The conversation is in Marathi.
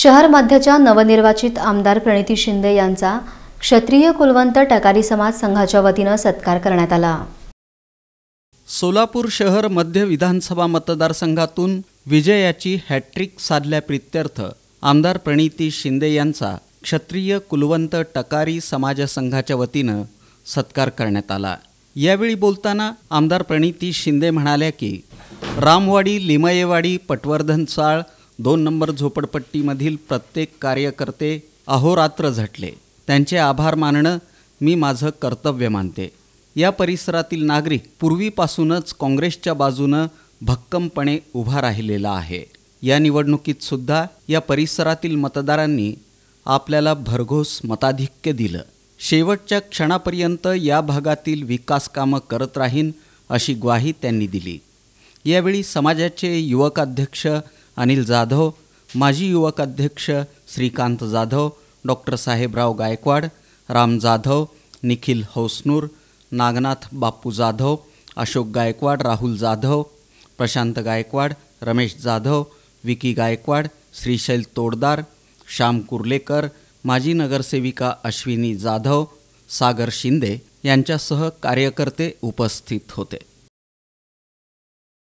शहर मध्याच्या नवनिर्वाचित आमदार प्रणिती शिंदे यांचा क्षत्रिय कुलवंत टकारी समाज संघाच्या वतीनं सत्कार करण्यात आला सोलापूर शहर मध्य विधानसभा मतदारसंघातून विजयाची हॅट्रिक साधल्या प्रित्यर्थ आमदार प्रणिती शिंदे यांचा क्षत्रिय कुलवंत टकारी समाज संघाच्या वतीनं सत्कार करण्यात आला यावेळी बोलताना आमदार प्रणिती शिंदे म्हणाल्या की रामवाडी लिमयेवाडी पटवर्धनसाळ दोन नंबर झोपडपट्टीमधील प्रत्येक कार्यकर्ते अहोरात्र झटले त्यांचे आभार मानणं मी माझं कर्तव्य मानते या परिसरातील नागरिक पूर्वीपासूनच काँग्रेसच्या बाजूनं भक्कमपणे उभा राहिलेला आहे या निवडणुकीत सुद्धा या परिसरातील मतदारांनी आपल्याला भरघोस मताधिक्य दिलं शेवटच्या क्षणापर्यंत या भागातील विकास कामं करत राहीन अशी ग्वाही त्यांनी दिली यावेळी समाजाचे युवकाध्यक्ष अनिल जाधव माजी युवक अध्यक्ष श्रीकांत जाधव डॉक्टर साहेबराव गायकवाड राम जाधव निखिल हौसनूर नागनाथ बाप्पू जाधव अशोक गायकवाड राहुल जाधव प्रशांत गायकवाड रमेश जाधव विकी गायकवाड श्रीशैल तोडदार श्याम कुर्लेकर माजी नगरसेविका अश्विनी जाधव सागर शिंदे यांच्यासह कार्यकर्ते उपस्थित होते